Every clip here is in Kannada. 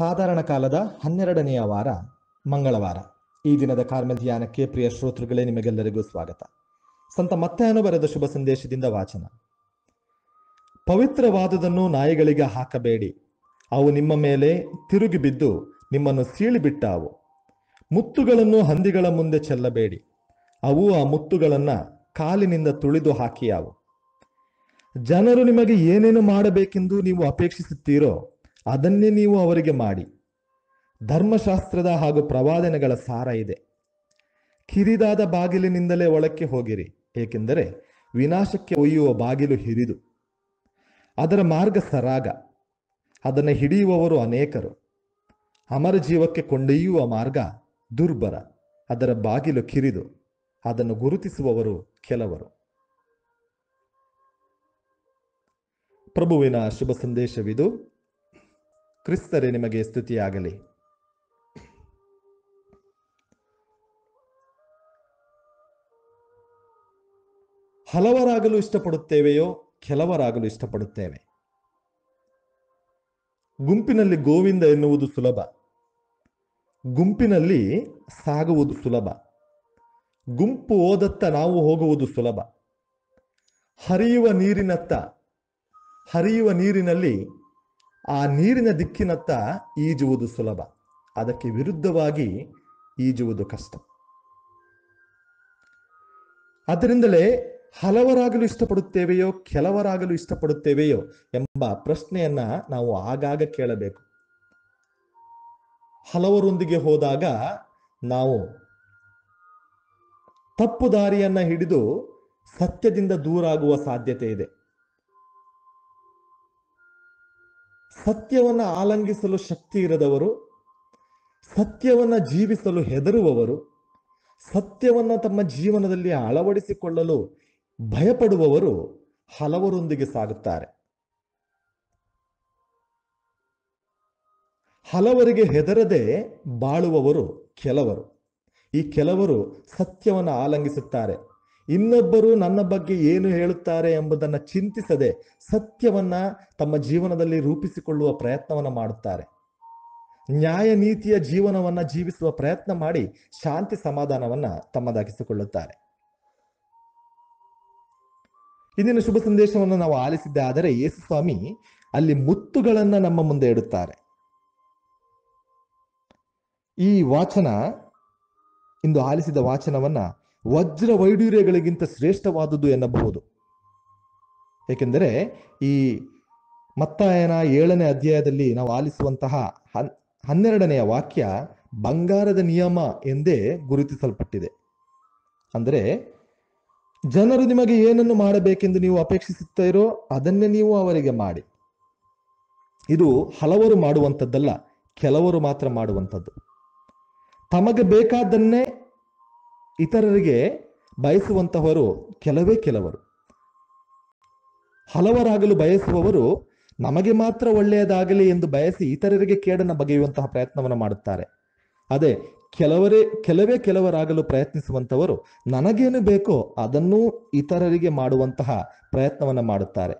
ಸಾಧಾರಣ ಕಾಲದ ಹನ್ನೆರಡನೆಯ ವಾರ ಮಂಗಳವಾರ ಈ ದಿನದ ಕಾರ್ಮಧ್ಯಾನಕ್ಕೆ ಪ್ರಿಯ ಶ್ರೋತೃಗಳೇ ನಿಮಗೆಲ್ಲರಿಗೂ ಸ್ವಾಗತ ಸಂತ ಮತ್ತೆ ಬರೆದ ಶುಭ ಸಂದೇಶದಿಂದ ವಾಚನ ಪವಿತ್ರವಾದದನ್ನು ನಾಯಿಗಳಿಗೆ ಹಾಕಬೇಡಿ ಅವು ನಿಮ್ಮ ಮೇಲೆ ತಿರುಗಿ ಬಿದ್ದು ನಿಮ್ಮನ್ನು ಸೀಳಿಬಿಟ್ಟಾವು ಮುತ್ತುಗಳನ್ನು ಹಂದಿಗಳ ಮುಂದೆ ಚೆಲ್ಲಬೇಡಿ ಅವು ಆ ಮುತ್ತುಗಳನ್ನು ಕಾಲಿನಿಂದ ತುಳಿದು ಹಾಕಿಯಾವು ಜನರು ನಿಮಗೆ ಏನೇನು ಮಾಡಬೇಕೆಂದು ನೀವು ಅಪೇಕ್ಷಿಸುತ್ತೀರೋ ಅದನ್ನೇ ನೀವು ಅವರಿಗೆ ಮಾಡಿ ಧರ್ಮಶಾಸ್ತ್ರದ ಹಾಗೂ ಪ್ರವಾದನೆಗಳ ಸಾರ ಇದೆ ಕಿರಿದಾದ ಬಾಗಿಲಿನಿಂದಲೇ ಒಳಕ್ಕೆ ಹೋಗಿರಿ ಏಕೆಂದರೆ ವಿನಾಶಕ್ಕೆ ಒಯ್ಯುವ ಬಾಗಿಲು ಹಿರಿದು ಅದರ ಮಾರ್ಗ ಸರಾಗ ಅದನ್ನು ಹಿಡಿಯುವವರು ಅನೇಕರು ಅಮರ ಜೀವಕ್ಕೆ ಕೊಂಡೊಯ್ಯುವ ಮಾರ್ಗ ದುರ್ಬರ ಅದರ ಬಾಗಿಲು ಕಿರಿದು ಅದನ್ನು ಗುರುತಿಸುವವರು ಕೆಲವರು ಪ್ರಭುವಿನ ಶುಭ ಸಂದೇಶವಿದು ಕ್ರಿಸ್ತರೇ ನಿಮಗೆ ಸ್ತುತಿಯಾಗಲಿ ಹಲವರಾಗಲು ಇಷ್ಟಪಡುತ್ತೇವೆಯೋ ಕೆಲವರಾಗಲು ಇಷ್ಟಪಡುತ್ತೇವೆ ಗುಂಪಿನಲ್ಲಿ ಗೋವಿಂದ ಎನ್ನುವುದು ಸುಲಭ ಗುಂಪಿನಲ್ಲಿ ಸಾಗುವುದು ಸುಲಭ ಗುಂಪು ಓದತ್ತ ನಾವು ಹೋಗುವುದು ಸುಲಭ ಹರಿಯುವ ನೀರಿನತ್ತ ಹರಿಯುವ ನೀರಿನಲ್ಲಿ ಆ ನೀರಿನ ದಿಕ್ಕಿನತ್ತ ಈಜುವುದು ಸುಲಭ ಅದಕ್ಕೆ ವಿರುದ್ಧವಾಗಿ ಈಜುವುದು ಕಷ್ಟ ಅದರಿಂದಲೇ ಹಲವರಾಗಲು ಇಷ್ಟಪಡುತ್ತೇವೆಯೋ ಕೆಲವರಾಗಲು ಇಷ್ಟಪಡುತ್ತೇವೆಯೋ ಎಂಬ ಪ್ರಶ್ನೆಯನ್ನ ನಾವು ಆಗಾಗ ಕೇಳಬೇಕು ಹಲವರೊಂದಿಗೆ ಹೋದಾಗ ನಾವು ತಪ್ಪು ದಾರಿಯನ್ನ ಹಿಡಿದು ಸತ್ಯದಿಂದ ದೂರಾಗುವ ಸಾಧ್ಯತೆ ಇದೆ ಸತ್ಯವನ್ನು ಆಲಂಗಿಸಲು ಶಕ್ತಿ ಇರದವರು ಸತ್ಯವನ್ನು ಜೀವಿಸಲು ಹೆದರುವವರು ಸತ್ಯವನ್ನು ತಮ್ಮ ಜೀವನದಲ್ಲಿ ಅಳವಡಿಸಿಕೊಳ್ಳಲು ಭಯಪಡುವವರು ಹಲವರೊಂದಿಗೆ ಸಾಗುತ್ತಾರೆ ಹಲವರಿಗೆ ಹೆದರದೆ ಬಾಳುವವರು ಕೆಲವರು ಈ ಕೆಲವರು ಸತ್ಯವನ್ನು ಆಲಂಗಿಸುತ್ತಾರೆ ಇನ್ನೊಬ್ಬರು ನನ್ನ ಬಗ್ಗೆ ಏನು ಹೇಳುತ್ತಾರೆ ಎಂಬುದನ್ನು ಚಿಂತಿಸದೆ ಸತ್ಯವನ್ನ ತಮ್ಮ ಜೀವನದಲ್ಲಿ ರೂಪಿಸಿಕೊಳ್ಳುವ ಪ್ರಯತ್ನವನ್ನು ಮಾಡುತ್ತಾರೆ ನ್ಯಾಯ ನೀತಿಯ ಜೀವನವನ್ನು ಜೀವಿಸುವ ಪ್ರಯತ್ನ ಮಾಡಿ ಶಾಂತಿ ಸಮಾಧಾನವನ್ನು ತಮ್ಮದಾಗಿಸಿಕೊಳ್ಳುತ್ತಾರೆ ಇಂದಿನ ಶುಭ ಸಂದೇಶವನ್ನು ನಾವು ಆಲಿಸಿದ್ದೆ ಆದರೆ ಯೇಸು ಸ್ವಾಮಿ ಅಲ್ಲಿ ಮುತ್ತುಗಳನ್ನು ನಮ್ಮ ಮುಂದೆ ಇಡುತ್ತಾರೆ ಈ ವಾಚನ ಇಂದು ಆಲಿಸಿದ ವಾಚನವನ್ನ ವಜ್ರ ವೈಡೂರ್ಯಗಳಿಗಿಂತ ಶ್ರೇಷ್ಠವಾದುದು ಎನ್ನಬಹುದು ಏಕೆಂದರೆ ಈ ಮತ್ತಾಯನ ಏಳನೇ ಅಧ್ಯಾಯದಲ್ಲಿ ನಾವು ಆಲಿಸುವಂತಹ ಹನ್ ಹನ್ನೆರಡನೆಯ ವಾಕ್ಯ ಬಂಗಾರದ ನಿಯಮ ಎಂದೇ ಗುರುತಿಸಲ್ಪಟ್ಟಿದೆ ಅಂದರೆ ಜನರು ನಿಮಗೆ ಏನನ್ನು ಮಾಡಬೇಕೆಂದು ನೀವು ಅಪೇಕ್ಷಿಸುತ್ತೀರೋ ಅದನ್ನೇ ನೀವು ಅವರಿಗೆ ಮಾಡಿ ಇದು ಹಲವರು ಮಾಡುವಂಥದ್ದಲ್ಲ ಕೆಲವರು ಮಾತ್ರ ಮಾಡುವಂಥದ್ದು ತಮಗೆ ಬೇಕಾದ್ದನ್ನೇ ಇತರರಿಗೆ ಬಯಸುವಂತಹವರು ಕೆಲವೇ ಕೆಲವರು ಹಲವರಾಗಲು ಬಯಸುವವರು ನಮಗೆ ಮಾತ್ರ ಒಳ್ಳೆಯದಾಗಲಿ ಎಂದು ಬಯಸಿ ಇತರರಿಗೆ ಕೇಡನ್ನು ಬಗೆಯುವಂತಹ ಪ್ರಯತ್ನವನ್ನು ಮಾಡುತ್ತಾರೆ ಅದೇ ಕೆಲವರೇ ಕೆಲವೇ ಕೆಲವರಾಗಲು ಪ್ರಯತ್ನಿಸುವಂಥವರು ನನಗೇನು ಬೇಕೋ ಅದನ್ನು ಇತರರಿಗೆ ಮಾಡುವಂತಹ ಪ್ರಯತ್ನವನ್ನು ಮಾಡುತ್ತಾರೆ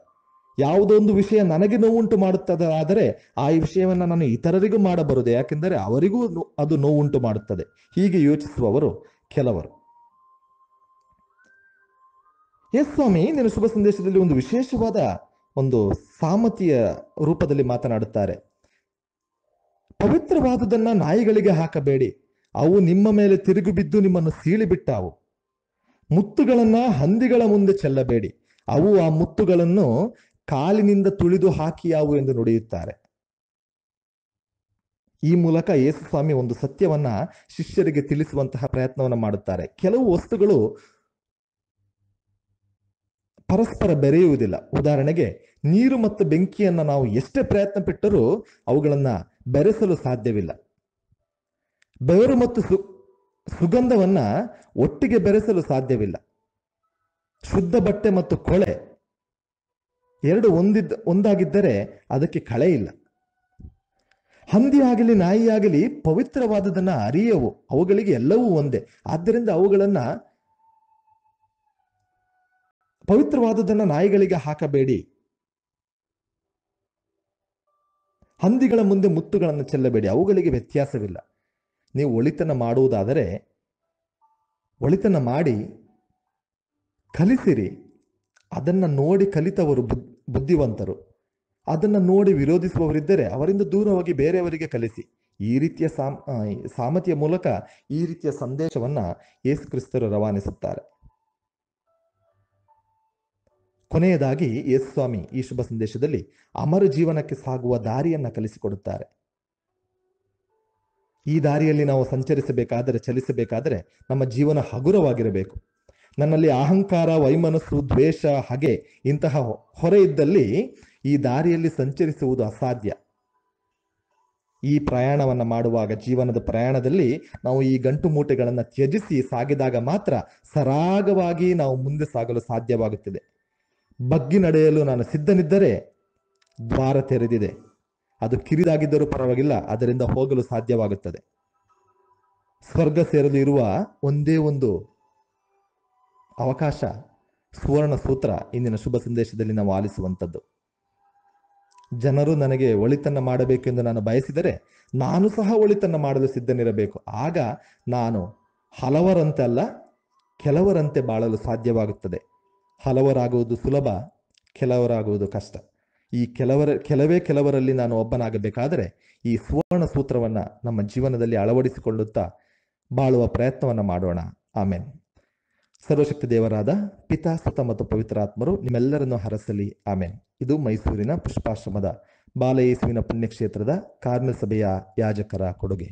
ಯಾವುದೊಂದು ವಿಷಯ ನನಗೆ ನೋವುಂಟು ಮಾಡುತ್ತದೆ ಆದರೆ ಆ ವಿಷಯವನ್ನು ನಾನು ಇತರರಿಗೂ ಮಾಡಬರುದು ಯಾಕೆಂದರೆ ಅವರಿಗೂ ಅದು ನೋವುಂಟು ಮಾಡುತ್ತದೆ ಹೀಗೆ ಯೋಚಿಸುವವರು ಕೆಲವರು ಎಸ್ ಸ್ವಾಮಿ ನಿನ್ನ ಶುಭ ಸಂದೇಶದಲ್ಲಿ ಒಂದು ವಿಶೇಷವಾದ ಒಂದು ಸಾಮತಿಯ ರೂಪದಲ್ಲಿ ಮಾತನಾಡುತ್ತಾರೆ ಪವಿತ್ರವಾದದನ್ನ ನಾಯಿಗಳಿಗೆ ಹಾಕಬೇಡಿ ಅವು ನಿಮ್ಮ ಮೇಲೆ ತಿರುಗಿ ಬಿದ್ದು ನಿಮ್ಮನ್ನು ಸೀಳಿಬಿಟ್ಟಾವು ಮುತ್ತುಗಳನ್ನ ಹಂದಿಗಳ ಮುಂದೆ ಚೆಲ್ಲಬೇಡಿ ಅವು ಆ ಮುತ್ತುಗಳನ್ನು ಕಾಲಿನಿಂದ ತುಳಿದು ಹಾಕಿಯಾವು ಎಂದು ನುಡಿಯುತ್ತಾರೆ ಈ ಮೂಲಕ ಯೇಸುಸ್ವಾಮಿ ಒಂದು ಸತ್ಯವನ್ನ ಶಿಷ್ಯರಿಗೆ ತಿಳಿಸುವಂತಹ ಪ್ರಯತ್ನವನ್ನು ಮಾಡುತ್ತಾರೆ ಕೆಲವು ವಸ್ತುಗಳು ಪರಸ್ಪರ ಬೆರೆಯುವುದಿಲ್ಲ ಉದಾಹರಣೆಗೆ ನೀರು ಮತ್ತು ಬೆಂಕಿಯನ್ನು ನಾವು ಎಷ್ಟೇ ಪ್ರಯತ್ನ ಪಟ್ಟರೂ ಅವುಗಳನ್ನು ಬೆರೆಸಲು ಸಾಧ್ಯವಿಲ್ಲ ಬೆವರು ಮತ್ತು ಸು ಸುಗಂಧವನ್ನ ಒಟ್ಟಿಗೆ ಬೆರೆಸಲು ಸಾಧ್ಯವಿಲ್ಲ ಶುದ್ಧ ಬಟ್ಟೆ ಮತ್ತು ಕೊಳೆ ಎರಡು ಒಂದಿದ್ದ ಒಂದಾಗಿದ್ದರೆ ಅದಕ್ಕೆ ಕಳೆ ಇಲ್ಲ ಹಂದಿ ಆಗಲಿ ನಾಯಿ ಆಗಲಿ ಪವಿತ್ರವಾದದನ್ನ ಅರಿಯವು ಅವುಗಳಿಗೆ ಎಲ್ಲವೂ ಒಂದೇ ಆದ್ದರಿಂದ ಅವುಗಳನ್ನ ಪವಿತ್ರವಾದದನ್ನ ನಾಯಿಗಳಿಗೆ ಹಾಕಬೇಡಿ ಹಂದಿಗಳ ಮುಂದೆ ಮುತ್ತುಗಳನ್ನು ಚೆಲ್ಲಬೇಡಿ ಅವುಗಳಿಗೆ ವ್ಯತ್ಯಾಸವಿಲ್ಲ ನೀವು ಒಳಿತನ ಮಾಡುವುದಾದರೆ ಒಳಿತನ ಮಾಡಿ ಕಲಿಸಿರಿ ಅದನ್ನು ನೋಡಿ ಕಲಿತವರು ಬುದ್ಧಿವಂತರು ಅದನ್ನು ನೋಡಿ ವಿರೋಧಿಸುವವರಿದ್ದರೆ ಅವರಿಂದ ದೂರವಾಗಿ ಬೇರೆಯವರಿಗೆ ಕಲಿಸಿ ಈ ರೀತಿಯ ಸಾಮ ಸಾಮತಿಯ ಮೂಲಕ ಈ ರೀತಿಯ ಸಂದೇಶವನ್ನು ಯೇಸು ಕ್ರಿಸ್ತರು ರವಾನಿಸುತ್ತಾರೆ ಕೊನೆಯದಾಗಿ ಸ್ವಾಮಿ ಈ ಶುಭ ಸಂದೇಶದಲ್ಲಿ ಅಮರ ಜೀವನಕ್ಕೆ ಸಾಗುವ ದಾರಿಯನ್ನು ಕಲಿಸಿಕೊಡುತ್ತಾರೆ ಈ ದಾರಿಯಲ್ಲಿ ನಾವು ಸಂಚರಿಸಬೇಕಾದರೆ ಚಲಿಸಬೇಕಾದರೆ ನಮ್ಮ ಜೀವನ ಹಗುರವಾಗಿರಬೇಕು ನನ್ನಲ್ಲಿ ಅಹಂಕಾರ ವೈಮನಸ್ಸು ದ್ವೇಷ ಹಾಗೆ ಇಂತಹ ಹೊರೆ ಇದ್ದಲ್ಲಿ ಈ ದಾರಿಯಲ್ಲಿ ಸಂಚರಿಸುವುದು ಅಸಾಧ್ಯ ಈ ಪ್ರಯಾಣವನ್ನು ಮಾಡುವಾಗ ಜೀವನದ ಪ್ರಯಾಣದಲ್ಲಿ ನಾವು ಈ ಗಂಟು ಮೂಟೆಗಳನ್ನು ತ್ಯಜಿಸಿ ಸಾಗಿದಾಗ ಮಾತ್ರ ಸರಾಗವಾಗಿ ನಾವು ಮುಂದೆ ಸಾಗಲು ಸಾಧ್ಯವಾಗುತ್ತದೆ ಬಗ್ಗಿ ನಡೆಯಲು ನಾನು ಸಿದ್ಧನಿದ್ದರೆ ದ್ವಾರ ತೆರೆದಿದೆ ಅದು ಕಿರಿದಾಗಿದ್ದರೂ ಪರವಾಗಿಲ್ಲ ಅದರಿಂದ ಹೋಗಲು ಸಾಧ್ಯವಾಗುತ್ತದೆ ಸ್ವರ್ಗ ಸೇರಲು ಇರುವ ಒಂದೇ ಒಂದು ಅವಕಾಶ ಸುವರ್ಣ ಸೂತ್ರ ಇಂದಿನ ಶುಭ ಸಂದೇಶದಲ್ಲಿ ನಾವು ಆಲಿಸುವಂಥದ್ದು ಜನರು ನನಗೆ ಒಳಿತನ್ನು ಮಾಡಬೇಕೆಂದು ನಾನು ಬಯಸಿದರೆ ನಾನು ಸಹ ಒಳಿತನ್ನ ಮಾಡಲು ಸಿದ್ಧನಿರಬೇಕು ಆಗ ನಾನು ಹಲವರಂತೆ ಅಲ್ಲ ಕೆಲವರಂತೆ ಬಾಳಲು ಸಾಧ್ಯವಾಗುತ್ತದೆ ಹಲವರಾಗುವುದು ಸುಲಭ ಕೆಲವರಾಗುವುದು ಕಷ್ಟ ಈ ಕೆಲವರ ಕೆಲವೇ ಕೆಲವರಲ್ಲಿ ನಾನು ಒಬ್ಬನಾಗಬೇಕಾದರೆ ಈ ಸುವರ್ಣ ಸೂತ್ರವನ್ನು ನಮ್ಮ ಜೀವನದಲ್ಲಿ ಅಳವಡಿಸಿಕೊಳ್ಳುತ್ತಾ ಬಾಳುವ ಪ್ರಯತ್ನವನ್ನು ಮಾಡೋಣ ಆಮೇಲೆ ಸರ್ವಶಕ್ತಿ ದೇವರಾದ ಪಿತಾ ಮತ್ತು ಮತ್ತು ಪವಿತ್ರಾತ್ಮರು ನಿಮ್ಮೆಲ್ಲರನ್ನು ಹರಸಲಿ ಆಮೇನ್ ಇದು ಮೈಸೂರಿನ ಪುಷ್ಪಾಶ್ರಮದ ಬಾಲಯೇಸುವಿನ ಪುಣ್ಯಕ್ಷೇತ್ರದ ಕಾರ್ಮಿಕ ಸಭೆಯ ಯಾಜಕರ ಕೊಡುಗೆ